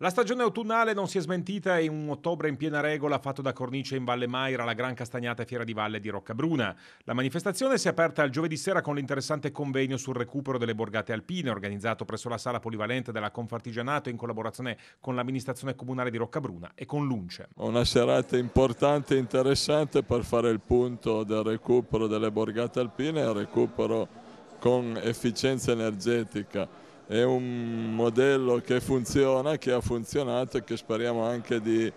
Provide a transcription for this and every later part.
La stagione autunnale non si è smentita e un ottobre in piena regola fatto da cornice in Valle Maira la Gran Castagnata e Fiera di Valle di Roccabruna. La manifestazione si è aperta il giovedì sera con l'interessante convegno sul recupero delle borgate alpine organizzato presso la sala polivalente della Confartigianato in collaborazione con l'amministrazione comunale di Roccabruna e con l'UNCE. Una serata importante e interessante per fare il punto del recupero delle borgate alpine e recupero con efficienza energetica è un modello che funziona, che ha funzionato e che speriamo anche di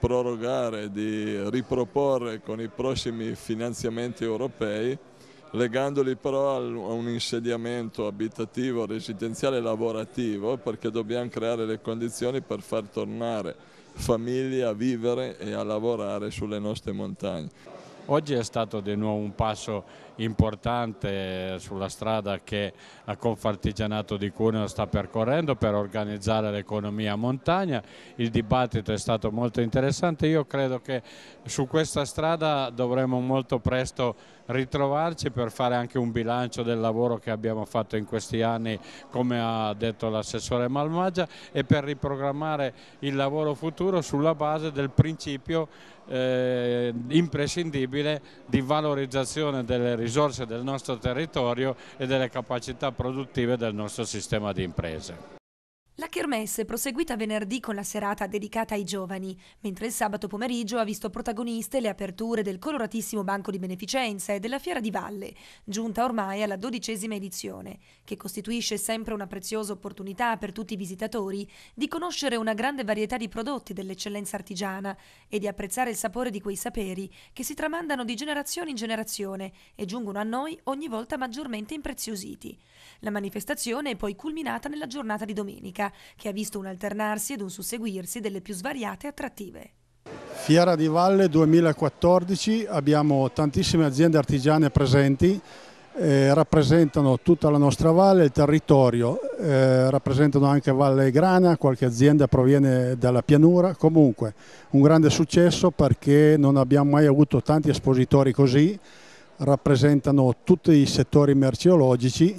prorogare, di riproporre con i prossimi finanziamenti europei, legandoli però a un insediamento abitativo, residenziale e lavorativo, perché dobbiamo creare le condizioni per far tornare famiglie a vivere e a lavorare sulle nostre montagne. Oggi è stato di nuovo un passo importante sulla strada che la Confartigianato di Cuneo sta percorrendo per organizzare l'economia montagna, il dibattito è stato molto interessante, io credo che su questa strada dovremo molto presto ritrovarci per fare anche un bilancio del lavoro che abbiamo fatto in questi anni come ha detto l'assessore Malmagia e per riprogrammare il lavoro futuro sulla base del principio eh, imprescindibile di valorizzazione delle risorse del nostro territorio e delle capacità produttive del nostro sistema di imprese. La kermesse è proseguita venerdì con la serata dedicata ai giovani, mentre il sabato pomeriggio ha visto protagoniste le aperture del coloratissimo banco di beneficenza e della Fiera di Valle, giunta ormai alla dodicesima edizione, che costituisce sempre una preziosa opportunità per tutti i visitatori di conoscere una grande varietà di prodotti dell'eccellenza artigiana e di apprezzare il sapore di quei saperi che si tramandano di generazione in generazione e giungono a noi ogni volta maggiormente impreziositi. La manifestazione è poi culminata nella giornata di domenica turistica, che ha visto un alternarsi ed un susseguirsi delle più svariate attrattive. Fiera di Valle 2014, abbiamo tantissime aziende artigiane presenti, eh, rappresentano tutta la nostra valle, il territorio, eh, rappresentano anche Valle Grana, qualche azienda proviene dalla pianura, comunque un grande successo perché non abbiamo mai avuto tanti espositori così, rappresentano tutti i settori merceologici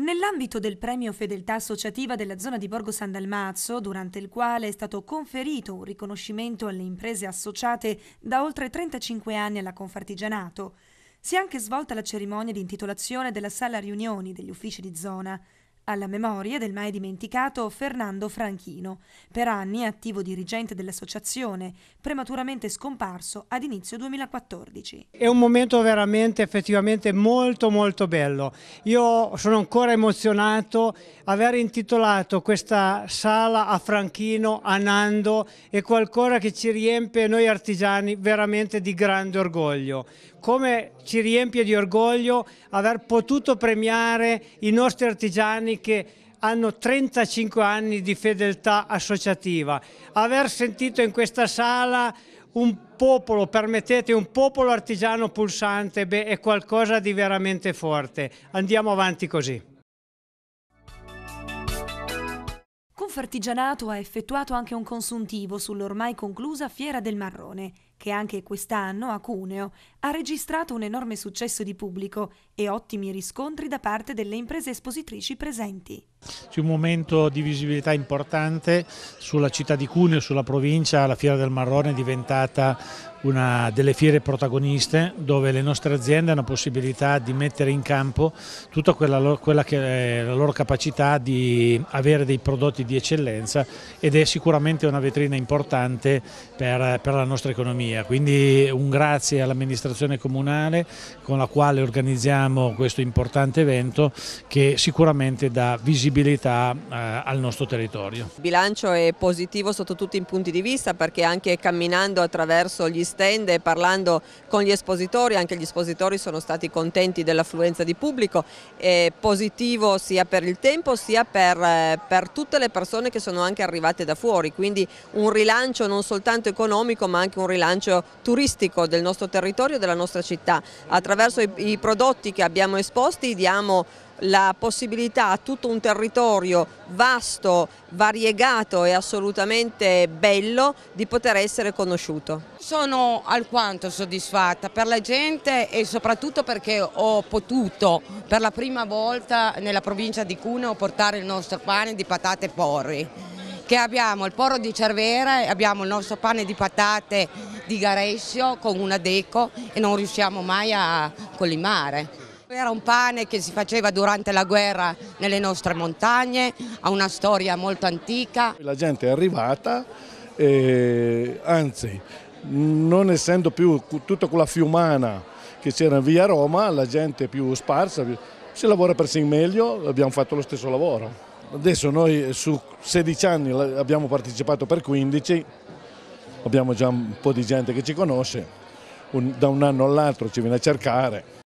Nell'ambito del premio Fedeltà Associativa della zona di Borgo San Dalmazzo, durante il quale è stato conferito un riconoscimento alle imprese associate da oltre 35 anni alla Confartigianato, si è anche svolta la cerimonia di intitolazione della sala riunioni degli uffici di zona, alla memoria del mai dimenticato Fernando Franchino, per anni attivo dirigente dell'associazione, prematuramente scomparso ad inizio 2014. È un momento veramente effettivamente molto molto bello. Io sono ancora emozionato aver intitolato questa sala a Franchino, a Nando, è qualcosa che ci riempie noi artigiani veramente di grande orgoglio come ci riempie di orgoglio aver potuto premiare i nostri artigiani che hanno 35 anni di fedeltà associativa. Aver sentito in questa sala un popolo, permettete, un popolo artigiano pulsante, beh, è qualcosa di veramente forte. Andiamo avanti così. Confartigianato ha effettuato anche un consuntivo sull'ormai conclusa Fiera del Marrone che anche quest'anno a Cuneo ha registrato un enorme successo di pubblico e ottimi riscontri da parte delle imprese espositrici presenti. C'è un momento di visibilità importante sulla città di Cuneo, sulla provincia, la Fiera del Marrone è diventata una delle fiere protagoniste dove le nostre aziende hanno possibilità di mettere in campo tutta quella, quella che è la loro capacità di avere dei prodotti di eccellenza ed è sicuramente una vetrina importante per, per la nostra economia economia, quindi un grazie all'amministrazione comunale con la quale organizziamo questo importante evento che sicuramente dà visibilità eh, al nostro territorio. Il bilancio è positivo sotto tutti i punti di vista perché anche camminando attraverso gli stand e parlando con gli espositori, anche gli espositori sono stati contenti dell'affluenza di pubblico, è positivo sia per il tempo sia per, eh, per tutte le persone che sono anche arrivate da fuori, quindi un rilancio non soltanto economico ma anche un rilancio rilancio turistico del nostro territorio e della nostra città. Attraverso i, i prodotti che abbiamo esposti diamo la possibilità a tutto un territorio vasto, variegato e assolutamente bello di poter essere conosciuto. Sono alquanto soddisfatta per la gente e soprattutto perché ho potuto per la prima volta nella provincia di Cuneo portare il nostro pane di patate e porri che abbiamo il porro di Cervera, abbiamo il nostro pane di patate di Garesio con una deco e non riusciamo mai a collimare. Era un pane che si faceva durante la guerra nelle nostre montagne, ha una storia molto antica. La gente è arrivata, e, anzi non essendo più tutta quella fiumana che c'era via Roma, la gente è più sparsa, si lavora per sé meglio, abbiamo fatto lo stesso lavoro. Adesso noi su 16 anni abbiamo partecipato per 15, abbiamo già un po' di gente che ci conosce, un, da un anno all'altro ci viene a cercare